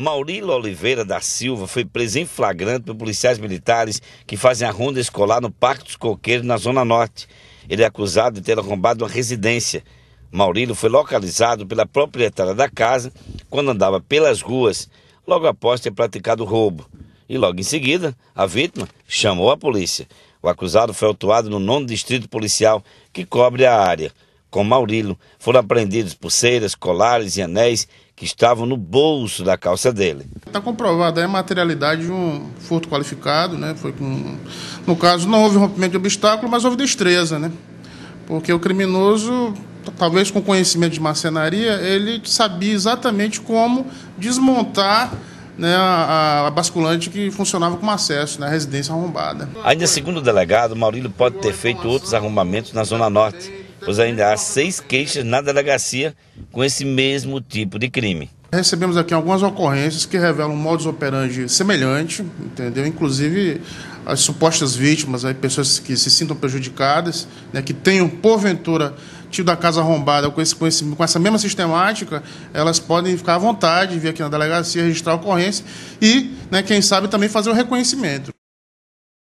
Maurílio Oliveira da Silva foi preso em flagrante por policiais militares que fazem a ronda escolar no Parque dos Coqueiros, na Zona Norte. Ele é acusado de ter arrombado uma residência. Maurílio foi localizado pela proprietária da casa quando andava pelas ruas, logo após ter praticado roubo. E logo em seguida, a vítima chamou a polícia. O acusado foi autuado no nono distrito policial que cobre a área. Com Maurílio foram apreendidos pulseiras, colares e anéis que estavam no bolso da calça dele. Está comprovada a é materialidade de um furto qualificado, né? Foi com... No caso, não houve rompimento de obstáculo, mas houve destreza, né? Porque o criminoso, talvez com conhecimento de marcenaria, ele sabia exatamente como desmontar né, a, a, basculante que funcionava como acesso na né, residência arrombada. Ainda segundo o delegado, Maurílio pode ter feito outros arrombamentos na Zona Norte, pois ainda há seis queixas na delegacia com esse mesmo tipo de crime. Recebemos aqui algumas ocorrências que revelam um modus operandi semelhante, entendeu? Inclusive as supostas vítimas, aí, pessoas que se sintam prejudicadas, né, que tenham porventura tido a casa arrombada com, esse, com, esse, com essa mesma sistemática, elas podem ficar à vontade, vir aqui na delegacia, registrar a ocorrência e, né, quem sabe, também fazer o reconhecimento.